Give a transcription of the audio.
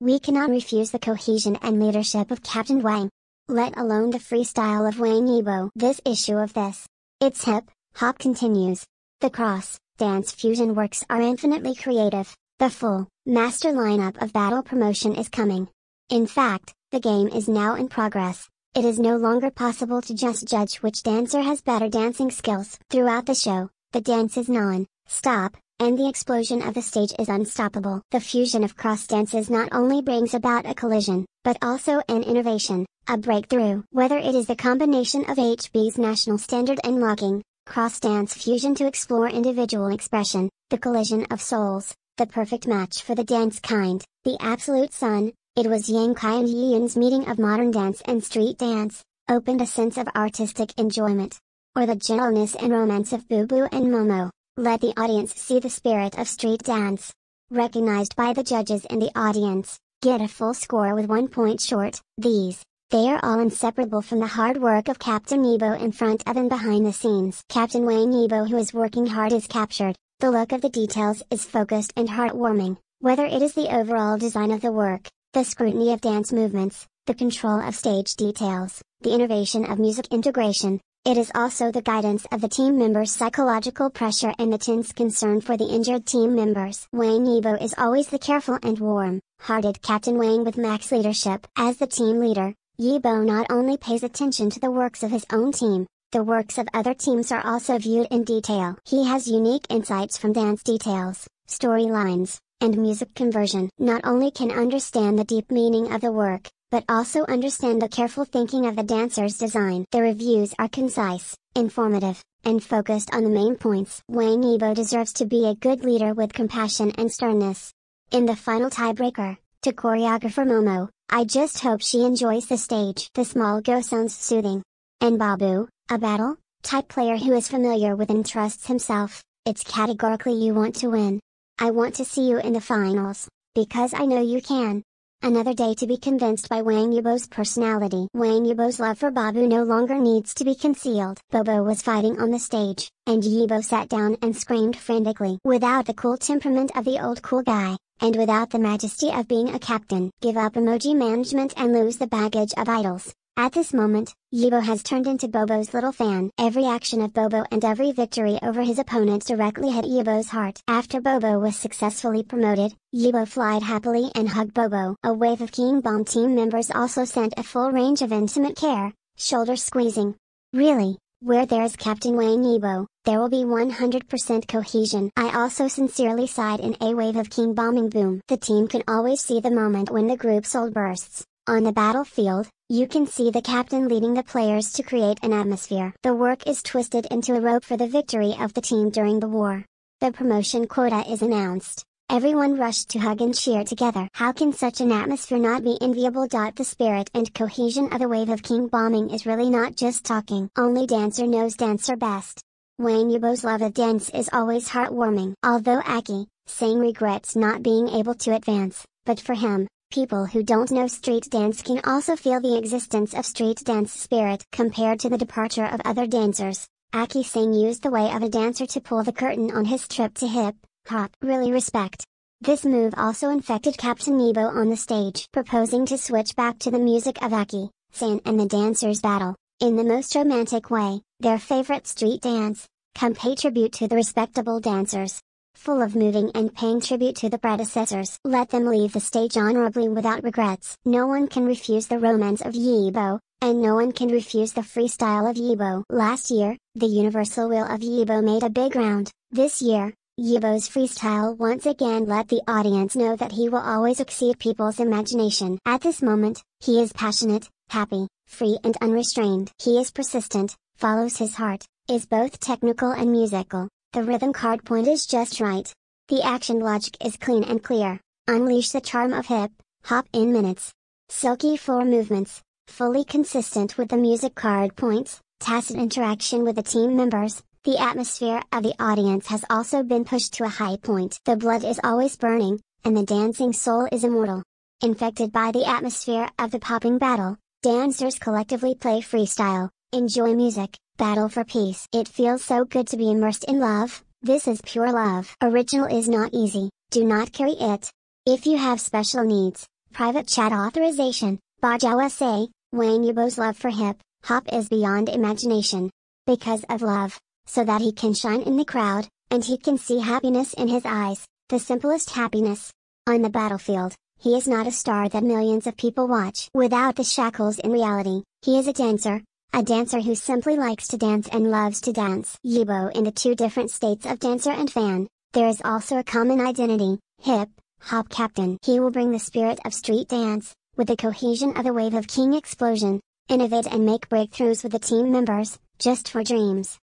We cannot refuse the cohesion and leadership of Captain Wang. Let alone the freestyle of Wang Yibo. This issue of this. It's hip, hop continues. The cross, dance fusion works are infinitely creative. The full, master lineup of battle promotion is coming. In fact, the game is now in progress. It is no longer possible to just judge which dancer has better dancing skills. Throughout the show, the dance is non stop, and the explosion of the stage is unstoppable. The fusion of cross dances not only brings about a collision, but also an innovation, a breakthrough. Whether it is the combination of HB's national standard and locking, cross dance fusion to explore individual expression, the collision of souls, the perfect match for the dance kind, the absolute sun, it was Yang Kai and Yi Yin's meeting of modern dance and street dance, opened a sense of artistic enjoyment. Or the gentleness and romance of Boo Boo and Momo let the audience see the spirit of street dance. Recognized by the judges and the audience, get a full score with one point short. These, they are all inseparable from the hard work of Captain Nebo in front of and behind the scenes. Captain Wayne Nebo who is working hard is captured, the look of the details is focused and heartwarming, whether it is the overall design of the work, the scrutiny of dance movements, the control of stage details, the innovation of music integration, it is also the guidance of the team members' psychological pressure and the tense concern for the injured team members. Wang Yibo is always the careful and warm hearted Captain Wang with max leadership. As the team leader, Yibo not only pays attention to the works of his own team, the works of other teams are also viewed in detail. He has unique insights from dance details, storylines, and music conversion not only can understand the deep meaning of the work, but also understand the careful thinking of the dancer's design. The reviews are concise, informative, and focused on the main points. Wang Yibo deserves to be a good leader with compassion and sternness. In the final tiebreaker, to choreographer Momo, I just hope she enjoys the stage. The small go sounds soothing. And Babu, a battle type player who is familiar with and trusts himself, it's categorically you want to win. I want to see you in the finals, because I know you can. Another day to be convinced by Wang Yibo's personality. Wang Yibo's love for Babu no longer needs to be concealed. Bobo was fighting on the stage, and Yibo sat down and screamed frantically. Without the cool temperament of the old cool guy, and without the majesty of being a captain, give up emoji management and lose the baggage of idols, at this moment, Yibo has turned into Bobo's little fan. Every action of Bobo and every victory over his opponent directly hit Yibo's heart. After Bobo was successfully promoted, Yibo flied happily and hugged Bobo. A wave of King Bomb team members also sent a full range of intimate care, shoulder squeezing. Really, where there is Captain Wayne Yibo, there will be 100% cohesion. I also sincerely sighed in a wave of King Bombing Boom. The team can always see the moment when the group soul bursts. On the battlefield, you can see the captain leading the players to create an atmosphere. The work is twisted into a rope for the victory of the team during the war. The promotion quota is announced. Everyone rushed to hug and cheer together. How can such an atmosphere not be enviable? The spirit and cohesion of the wave of king bombing is really not just talking. Only dancer knows dancer best. Wayne Yubo's love of dance is always heartwarming. Although Aki, Sang regrets not being able to advance, but for him, People who don't know street dance can also feel the existence of street dance spirit compared to the departure of other dancers. Aki Singh used the way of a dancer to pull the curtain on his trip to hip, hop, really respect. This move also infected Captain Nebo on the stage, proposing to switch back to the music of Aki, San and the dancers battle, in the most romantic way, their favorite street dance, come pay tribute to the respectable dancers full of moving and paying tribute to the predecessors. Let them leave the stage honorably without regrets. No one can refuse the romance of Yibo, and no one can refuse the freestyle of Yibo. Last year, the universal will of Yibo made a big round. This year, Yibo's freestyle once again let the audience know that he will always exceed people's imagination. At this moment, he is passionate, happy, free and unrestrained. He is persistent, follows his heart, is both technical and musical. The rhythm card point is just right. The action logic is clean and clear. Unleash the charm of hip, hop in minutes. Silky floor movements, fully consistent with the music card points, tacit interaction with the team members, the atmosphere of the audience has also been pushed to a high point. The blood is always burning, and the dancing soul is immortal. Infected by the atmosphere of the popping battle, dancers collectively play freestyle, enjoy music, Battle for Peace. It feels so good to be immersed in love, this is pure love. Original is not easy, do not carry it. If you have special needs, private chat authorization, Bajawa say, Wayne Yubo's love for hip, hop is beyond imagination. Because of love, so that he can shine in the crowd, and he can see happiness in his eyes, the simplest happiness. On the battlefield, he is not a star that millions of people watch. Without the shackles in reality, he is a dancer, a dancer who simply likes to dance and loves to dance. Yibo in the two different states of dancer and fan, there is also a common identity, hip, hop captain. He will bring the spirit of street dance, with the cohesion of the wave of King Explosion, innovate and make breakthroughs with the team members, just for dreams.